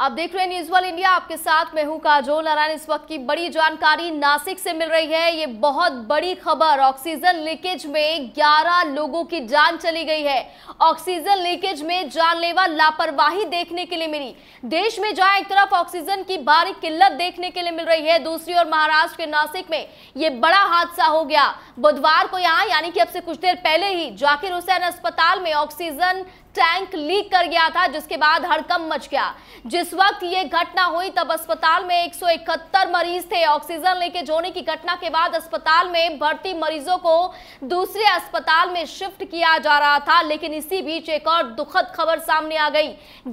आप देख रहे हैं न्यूज वाल इंडिया आपके साथ मैं हूं काजोल नारायण इस वक्त की बड़ी जानकारी नासिक से मिल रही है ये बहुत बड़ी खबर ऑक्सीजन लीकेज में 11 लोगों की जान चली गई है ऑक्सीजन लीकेज में जानलेवा लापरवाही देखने के लिए मिली देश में जहां एक तरफ ऑक्सीजन की भारी किल्लत देखने के लिए मिल रही है दूसरी ओर महाराष्ट्र के नासिक में ये बड़ा हादसा हो गया बुधवार को यहाँ यानी कि अब से कुछ देर पहले ही जाकिर हुसैन अस्पताल में ऑक्सीजन टैंक लीक कर गया था जिसके बाद हड़कम मच गया जिस जिस वक्त ये घटना हुई तब अस्पताल में 171 मरीज थे ऑक्सीजन लेके जोने की घटना के बाद अस्पताल में भर्ती मरीजों को दूसरे अस्पताल में शिफ्ट किया जा रहा था लेकिन इसी बीच एक और दुखद खबर सामने आ गई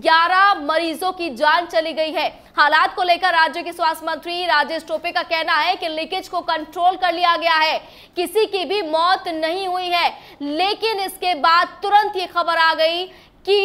11 मरीजों की जान चली गई है हालात को लेकर राज्य के स्वास्थ्य मंत्री राजेश टोपे का कहना है कि लीकेज को कंट्रोल कर लिया गया है किसी की भी मौत नहीं हुई है लेकिन इसके बाद तुरंत ये खबर आ गई कि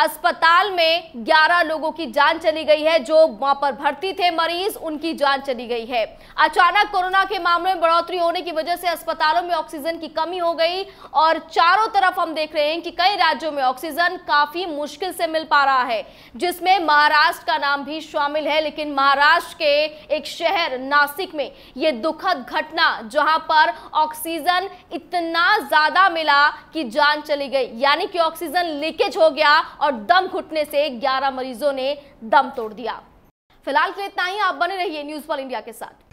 अस्पताल में 11 लोगों की जान चली गई है जो वहां पर भर्ती थे मरीज उनकी जान चली गई है अचानक कोरोना के मामलों में बढ़ोतरी होने की वजह से अस्पतालों में ऑक्सीजन की कमी हो गई और चारों तरफ हम देख रहे हैं कि कई राज्यों में ऑक्सीजन काफी मुश्किल से मिल पा रहा है जिसमें महाराष्ट्र का नाम भी शामिल है लेकिन महाराष्ट्र के एक शहर नासिक में ये दुखद घटना जहां पर ऑक्सीजन इतना ज्यादा मिला कि जान चली गई यानी कि ऑक्सीजन लीकेज हो गया और और दम घुटने से 11 मरीजों ने दम तोड़ दिया फिलहाल के इतना ही आप बने रहिए न्यूज फॉल इंडिया के साथ